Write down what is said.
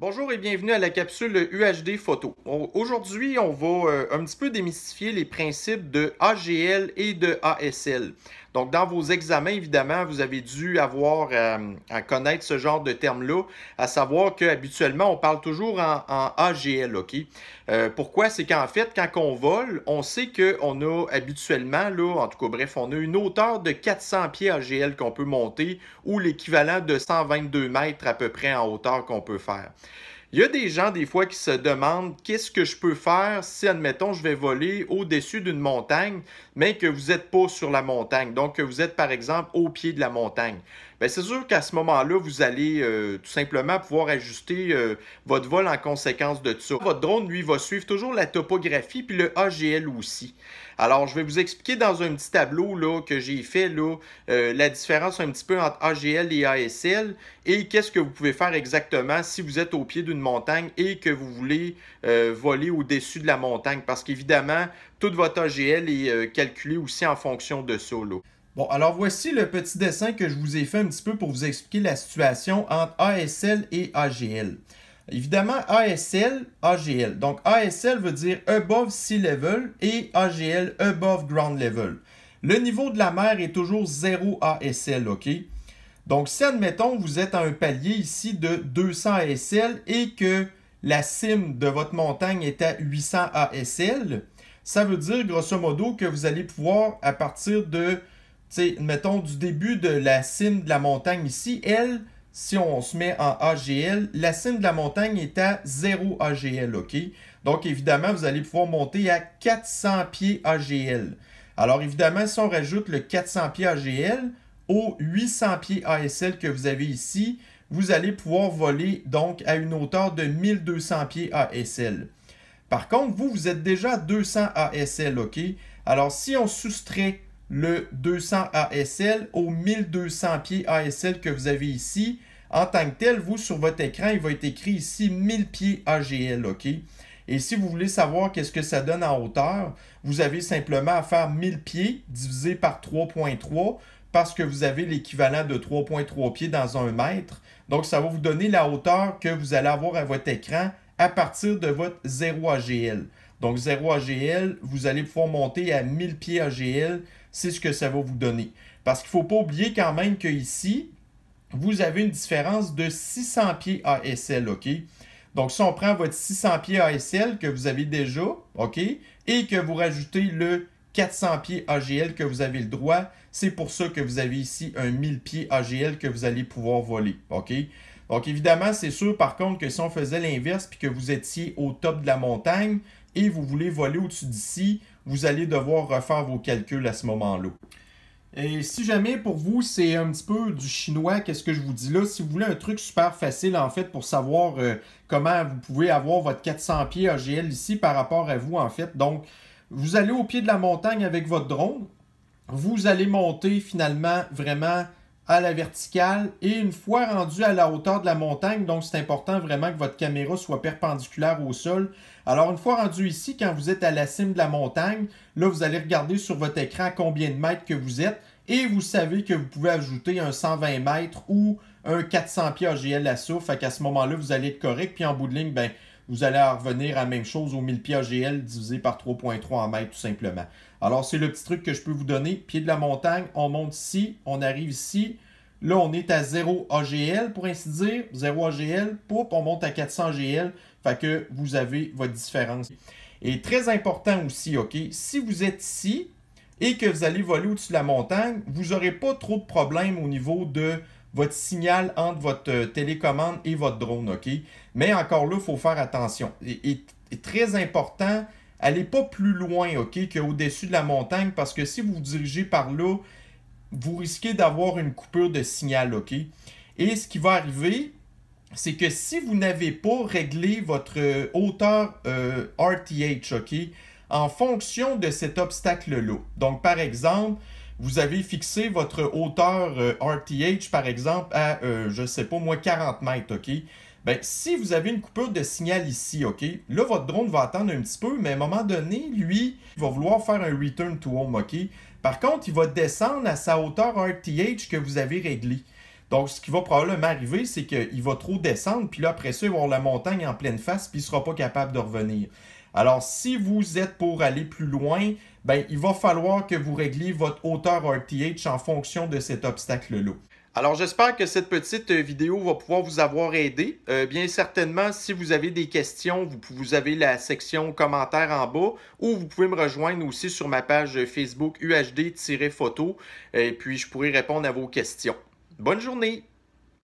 Bonjour et bienvenue à la capsule UHD photo. Aujourd'hui, on va euh, un petit peu démystifier les principes de AGL et de ASL. Donc, dans vos examens, évidemment, vous avez dû avoir euh, à connaître ce genre de terme là à savoir qu'habituellement, on parle toujours en, AGL, OK? Euh, pourquoi? C'est qu'en fait, quand on vole, on sait qu'on a habituellement, là, en tout cas, bref, on a une hauteur de 400 pieds AGL qu'on peut monter ou l'équivalent de 122 mètres à peu près en hauteur qu'on peut faire. Il y a des gens des fois qui se demandent qu'est-ce que je peux faire si, admettons, je vais voler au-dessus d'une montagne, mais que vous n'êtes pas sur la montagne, donc que vous êtes par exemple au pied de la montagne. Ben, c'est sûr qu'à ce moment-là, vous allez euh, tout simplement pouvoir ajuster euh, votre vol en conséquence de ça. Votre drone, lui, va suivre toujours la topographie puis le AGL aussi. Alors, je vais vous expliquer dans un petit tableau là, que j'ai fait là, euh, la différence un petit peu entre AGL et ASL et qu'est-ce que vous pouvez faire exactement si vous êtes au pied d'une montagne et que vous voulez voler au-dessus de la montagne. Parce qu'évidemment, toute votre AGL est calculé aussi en fonction de ça. Là. Bon, alors voici le petit dessin que je vous ai fait un petit peu pour vous expliquer la situation entre ASL et AGL. Évidemment, ASL, AGL. Donc, ASL veut dire Above Sea Level et AGL, Above Ground Level. Le niveau de la mer est toujours 0 ASL, OK? Donc, si, admettons, vous êtes à un palier ici de 200 ASL et que la cime de votre montagne est à 800 ASL, ça veut dire, grosso modo, que vous allez pouvoir, à partir de sais, mettons du début de la cime de la montagne ici, elle, si on se met en AGL, la cime de la montagne est à 0 AGL, OK? Donc, évidemment, vous allez pouvoir monter à 400 pieds AGL. Alors, évidemment, si on rajoute le 400 pieds AGL aux 800 pieds ASL que vous avez ici, vous allez pouvoir voler donc à une hauteur de 1200 pieds ASL. Par contre, vous, vous êtes déjà à 200 ASL, OK? Alors, si on soustrait le 200 ASL au 1200 pieds ASL que vous avez ici. En tant que tel, vous, sur votre écran, il va être écrit ici 1000 pieds AGL, OK? Et si vous voulez savoir qu'est-ce que ça donne en hauteur, vous avez simplement à faire 1000 pieds divisé par 3.3 parce que vous avez l'équivalent de 3.3 pieds dans un mètre. Donc, ça va vous donner la hauteur que vous allez avoir à votre écran à partir de votre 0 AGL. Donc, 0 AGL, vous allez pouvoir monter à 1000 pieds AGL c'est ce que ça va vous donner. Parce qu'il ne faut pas oublier quand même ici vous avez une différence de 600 pieds ASL, OK? Donc, si on prend votre 600 pieds ASL que vous avez déjà, OK, et que vous rajoutez le 400 pieds AGL que vous avez le droit, c'est pour ça que vous avez ici un 1000 pieds AGL que vous allez pouvoir voler, Donc, évidemment, c'est sûr, par contre, que si on faisait l'inverse puis que vous étiez au top de la montagne, et vous voulez voler au-dessus d'ici, vous allez devoir refaire vos calculs à ce moment-là. Et si jamais pour vous c'est un petit peu du chinois, qu'est-ce que je vous dis là? Si vous voulez un truc super facile en fait pour savoir euh, comment vous pouvez avoir votre 400 pieds AGL ici par rapport à vous en fait. Donc, vous allez au pied de la montagne avec votre drone. Vous allez monter finalement vraiment à la verticale et une fois rendu à la hauteur de la montagne, donc c'est important vraiment que votre caméra soit perpendiculaire au sol. Alors une fois rendu ici, quand vous êtes à la cime de la montagne, là vous allez regarder sur votre écran combien de mètres que vous êtes et vous savez que vous pouvez ajouter un 120 mètres ou un 400 pieds AGL à ça, fait qu'à ce moment-là vous allez être correct, puis en bout de ligne, ben, vous allez en revenir à la même chose au 1000 pieds AGL divisé par 3.3 en mètres tout simplement. Alors c'est le petit truc que je peux vous donner. Pied de la montagne, on monte ici, on arrive ici. Là, on est à 0 AGL pour ainsi dire. 0 AGL, poup, on monte à 400 AGL. Fait que vous avez votre différence. Et très important aussi, OK, si vous êtes ici et que vous allez voler au-dessus de la montagne, vous n'aurez pas trop de problèmes au niveau de votre signal entre votre euh, télécommande et votre drone, OK? Mais encore là, il faut faire attention. Et, très important, allez pas plus loin, OK, qu'au-dessus de la montagne, parce que si vous vous dirigez par là, vous risquez d'avoir une coupure de signal, OK? Et ce qui va arriver, c'est que si vous n'avez pas réglé votre euh, hauteur RTH, euh, OK, en fonction de cet obstacle-là. Donc, par exemple, vous avez fixé votre hauteur RTH, euh, par exemple, à, euh, je ne sais pas moi, 40 mètres, OK? Ben, si vous avez une coupure de signal ici, OK, là, votre drone va attendre un petit peu, mais à un moment donné, lui, il va vouloir faire un return to home, OK? Par contre, il va descendre à sa hauteur RTH que vous avez réglée. Donc, ce qui va probablement arriver, c'est qu'il va trop descendre, puis là, après ça, il va avoir la montagne en pleine face, puis il ne sera pas capable de revenir. Alors, si vous êtes pour aller plus loin, ben, il va falloir que vous régliez votre hauteur RTH en fonction de cet obstacle-là. Alors j'espère que cette petite euh, vidéo va pouvoir vous avoir aidé. Euh, bien certainement, si vous avez des questions, vous, vous, avez la section commentaires en bas ou vous pouvez me rejoindre aussi sur ma page euh, Facebook UHD-photo et puis je pourrai répondre à vos questions. Bonne journée!